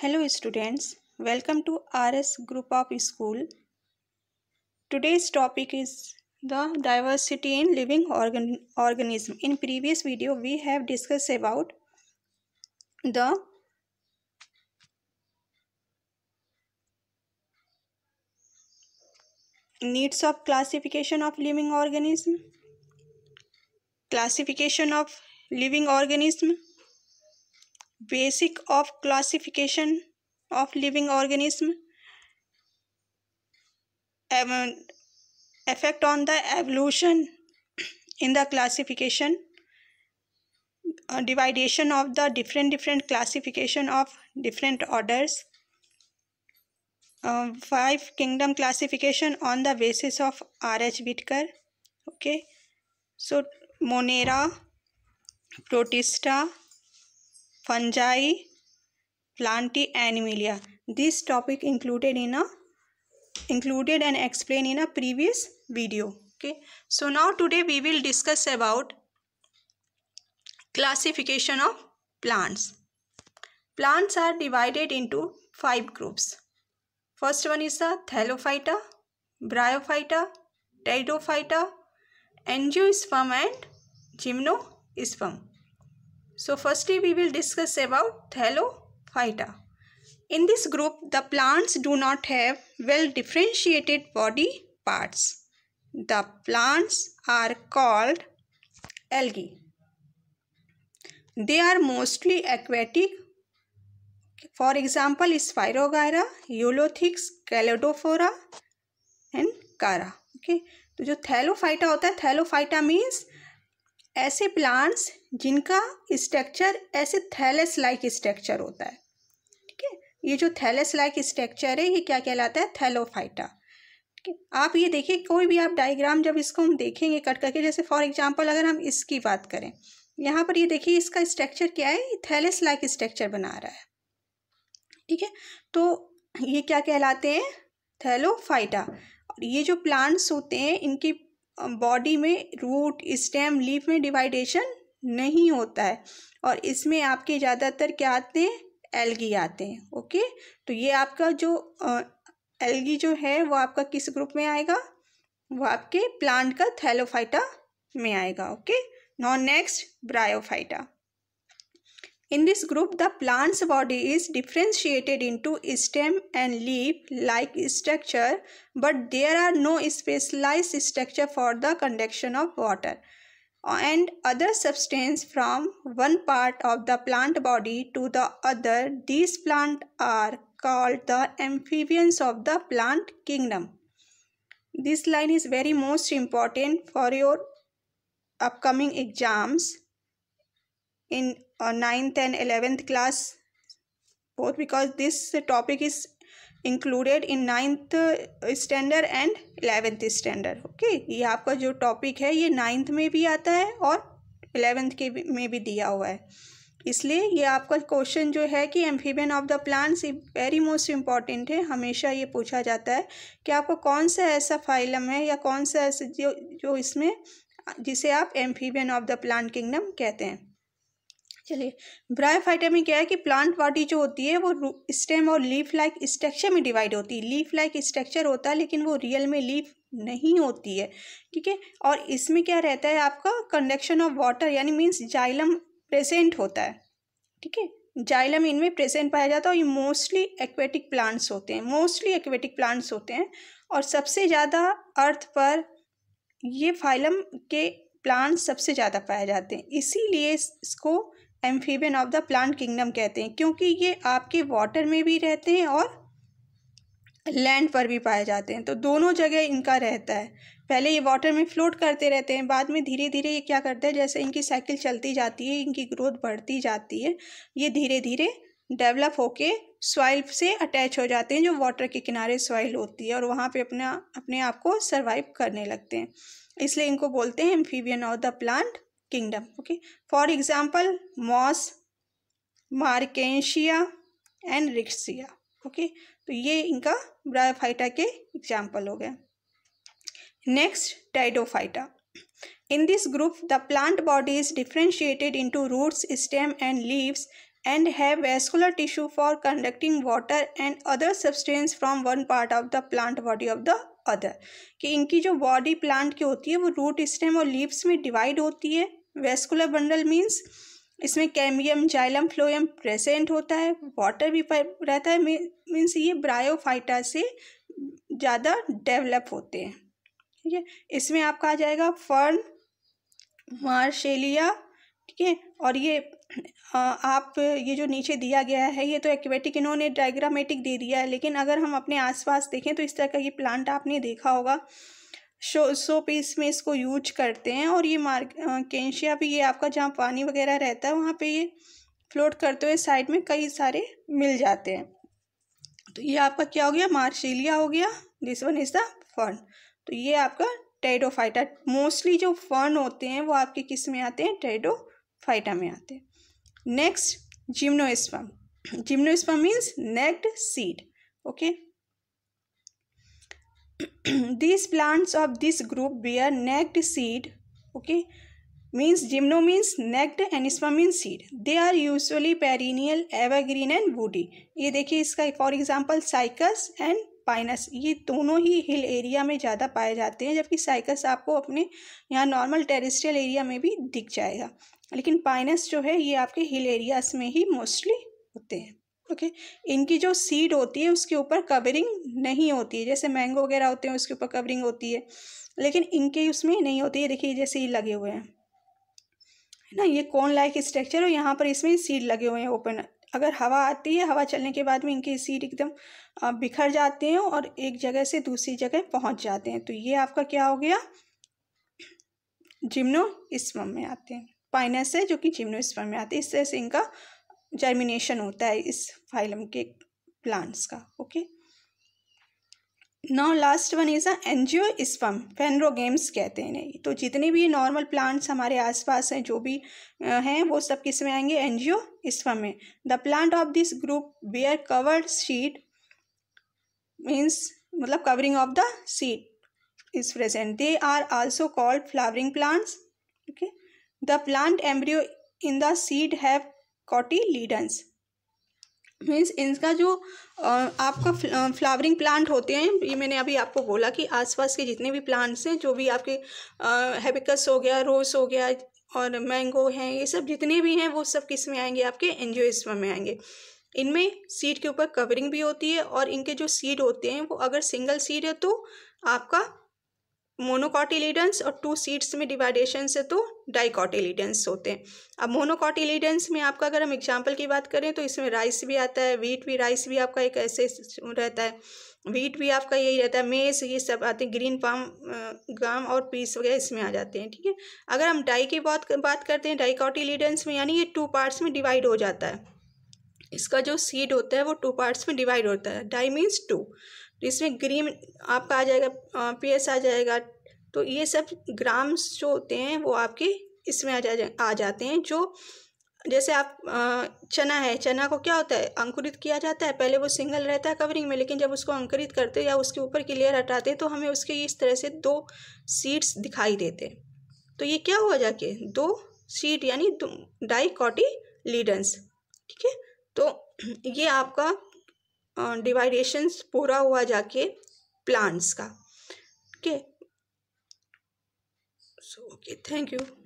Hello students, welcome to RS Group of School. Today's topic is the diversity in living organ organism. In previous video, we have discussed about the needs of classification of living organism, classification of living organism, basic of classification of living organism effect on the evolution in the classification uh, dividation of the different different classification of different orders uh, five kingdom classification on the basis of rh Whitaker okay so monera protista fungi plantae animalia this topic included in a included and explained in a previous video okay so now today we will discuss about classification of plants plants are divided into five groups first one is the thallophyta bryophyta pteridophyta angiosperm and gymnosperm So firstly we will discuss about Thalophyta. In this group the plants do not have well differentiated body parts. The plants are called algae. They are mostly aquatic. For example, Spirogyra, eulothix Calodophora and Cara. Okay. to तो जो thallophyta होता है thallophyta means ऐसे plants जिनका structure ऐसे thallus like structure होता है ठीक है ये जो थैलेस लाइक स्ट्रक्चर है ये क्या कहलाता है थैलोफाइटा ठीक है आप ये देखिए कोई भी आप डायग्राम जब इसको हम देखेंगे कट करके जैसे फॉर एग्जांपल अगर हम इसकी बात करें यहाँ पर ये देखिए इसका स्ट्रक्चर क्या है थैलेस लाइक स्ट्रक्चर बना रहा है ठीक है तो ये क्या कहलाते हैं थैलोफाइटा और ये जो प्लांट्स होते हैं इनकी बॉडी में रूट स्टेम लीफ में डिवाइडेशन नहीं होता है और इसमें आपके ज़्यादातर क्या आते हैं एल्गी आते हैं ओके तो ये आपका जो एल्गी जो है वो आपका किस ग्रुप में आएगा वो आपके प्लांट का थैलोफाइटा में आएगा okay non next bryophyta In this group, the plant's body is differentiated into stem and leaf-like structure, but there are no specialized structure for the conduction of water and other substance from one part of the plant body to the other. These plants are called the amphibians of the plant kingdom. This line is very most important for your upcoming exams in ninth and eleventh class both because this topic is included in ninth standard and eleventh standard okay ये आपका जो topic है ये ninth में भी आता है और एलेवेंथ के भी, में भी दिया हुआ है इसलिए ये आपका क्वेश्चन जो है कि amphibian of the plants very most important है हमेशा ये पूछा जाता है कि आपको कौन सा ऐसा फाइलम है या कौन सा ऐसा जो जो इसमें जिसे आप amphibian of the plant kingdom कहते हैं चलिए ब्रायोफाइटा में क्या है कि प्लांट बॉडी जो होती है वो स्टेम और लीफ लाइक स्ट्रक्चर में डिवाइड होती है लीफ लाइक स्ट्रक्चर होता है लेकिन वो रियल में लीफ नहीं होती है ठीक है और इसमें क्या रहता है आपका कंडक्शन ऑफ वाटर यानी मीन्स जाइलम प्रेजेंट होता है ठीक है जाइलम इनमें प्रेजेंट पाया जाता है और ये मोस्टली एक्वेटिक प्लांट्स होते हैं मोस्टली एक्वेटिक प्लांट्स होते हैं और सबसे ज़्यादा अर्थ पर ये फाइलम के प्लांट्स सबसे ज़्यादा पाए जाते हैं इसीलिए इसको amphibian of the plant kingdom कहते हैं क्योंकि ये आपके वाटर में भी रहते हैं और लैंड पर भी पाए जाते हैं तो दोनों जगह इनका रहता है पहले ये वाटर में फ्लोट करते रहते हैं बाद में धीरे धीरे ये क्या करते हैं जैसे इनकी साइकिल चलती जाती है इनकी ग्रोथ बढ़ती जाती है ये धीरे धीरे डेवलप होके सॉइल से अटैच हो जाते हैं जो वाटर के किनारे सॉइल होती है और वहाँ पे अपना अपने आप को सर्वाइव करने लगते हैं इसलिए इनको बोलते हैं amphibian of the plant kingdom okay for example moss मार्केशिया एंड रिक्सिया ओके तो ये इनका ब्रायोफाइटा के एग्जाम्पल हो गए next pteridophyta in this group the plant body is differentiated into roots stem and leaves and have vascular tissue for conducting water and other substance from one part of the plant body of the other कि इनकी जो body plant की होती है वो root stem और leaves में divide होती है वेस्कुलर बंडल मीन्स इसमें कैमियम जाइलम फ्लोयम प्रेजेंट होता है वाटर भी रहता है मीन्स ये ब्रायोफाइटा से ज़्यादा डेवलप होते हैं ठीक है इसमें आपका आ जाएगा फर्न मार्शेलिया ठीक है और ये आप ये जो नीचे दिया गया है ये तो एक्वेटिक इन्होंने डायग्रामेटिक दे दिया है लेकिन अगर हम अपने आसपास देखें तो इस तरह का ये प्लांट आपने देखा होगा शो शो पीस में इसको यूज करते हैं और ये मार्क केंशिया भी ये आपका जहाँ पानी वगैरह रहता है वहाँ पे ये फ्लोट करते हुए साइड में कई सारे मिल जाते हैं तो ये आपका क्या हो गया मार्शीलिया हो गया this one is the fern तो ये आपका टेडोफाइटा मोस्टली जो फर्न होते हैं वो आपके किस में आते हैं टेडोफाइटा में आते हैं next gymnosperm gymnosperm means naked seed okay these plants of this group bear necked seed okay means gymno means necked and sperm means seed they are usually perennial evergreen and woody ये देखिए इसका for example cycas and pinus ये दोनों ही hill area में ज़्यादा पाए जाते हैं जबकि साइकस आपको अपने यहाँ नॉर्मल टेरिस्ट्रियल एरिया में भी दिख जाएगा लेकिन पाइनस जो है ये आपके हिल एरियाज में ही मोस्टली होते हैं ओके okay. इनकी जो सीड होती है उसके ऊपर कवरिंग नहीं होती है जैसे मैंगो वगैरह होते हैं उसके ऊपर कवरिंग होती है लेकिन इनके उसमें नहीं होती है देखिए जैसे ये लगे हुए हैं ना ये कौन लाइक स्ट्रक्चर और यहाँ पर इसमें सीड लगे हुए हैं ओपन अगर हवा आती है हवा चलने के बाद में इनके सीड एकदम बिखर जाते हैं और एक जगह से दूसरी जगह पहुँच जाते हैं तो ये आपका क्या हो गया जिम्नो में आते हैं पाइनस है जो कि जिम्नो में आते हैं इस तरह से इनका जर्मिनेशन होता है इस फाइलम के प्लांट्स का okay now last one is angiosperm phanerogams कहते हैं नहीं तो जितने भी नॉर्मल प्लांट्स हमारे आसपास हैं जो भी हैं वो सब किस में आएंगे एनजियो स्पम में the plant of this group bear covered seed means मतलब covering of the seed is present they are also called flowering plants okay the plant embryo in the seed have cotyledons means इनका जो आपका flowering plant होते हैं ये मैंने अभी आपको बोला कि आसपास के जितने भी प्लांट्स हैं जो भी आपके हैबिकस हो गया रोज़ हो गया और मैंगो हैं ये सब जितने भी हैं वो सब किस में आएंगे आपके एनजियोस्पर्म में आएंगे इनमें सीड के ऊपर कवरिंग भी होती है और इनके जो सीड होते हैं वो अगर सिंगल सीड है तो आपका मोनोकॉटिलीडन्स और टू सीड्स में डिवाइडेशन से तो डाइकॉटिलीडेंस होते हैं अब मोनोकॉटिलीडेंस में आपका अगर हम एग्जाम्पल की बात करें तो इसमें राइस भी आता है वीट भी राइस भी आपका एक ऐसे रहता है वीट भी आपका यही रहता है मेस ये सब आते हैं ग्रीन पाम गाम और पीस वगैरह इसमें आ जाते हैं ठीक है अगर हम डाई की बात बात करते हैं डाइकॉटिलीडेंस में यानी ये टू पार्ट्स में डिवाइड हो जाता है इसका जो सीड होता है वो टू पार्ट्स में डिवाइड होता है डाई मीन्स टू तो इसमें ग्रीन आपका आ जाएगा पी एस आ जाएगा तो ये सब ग्राम्स जो होते हैं वो आपके इसमें आ जा आ जाते हैं जो जैसे आप चना है चना को क्या होता है अंकुरित किया जाता है पहले वो सिंगल रहता है कवरिंग में लेकिन जब उसको अंकुरित करते या उसके ऊपर की लेयर हटाते तो हमें उसके इस तरह से दो सीड्स दिखाई देते तो ये क्या हुआ जाके दो सीड यानी डाइकॉटी लीडन्स ठीक है तो ये आपका डिवाइडेशंस पूरा हुआ जाके प्लांट्स का ठीक है सो ओके थैंक यू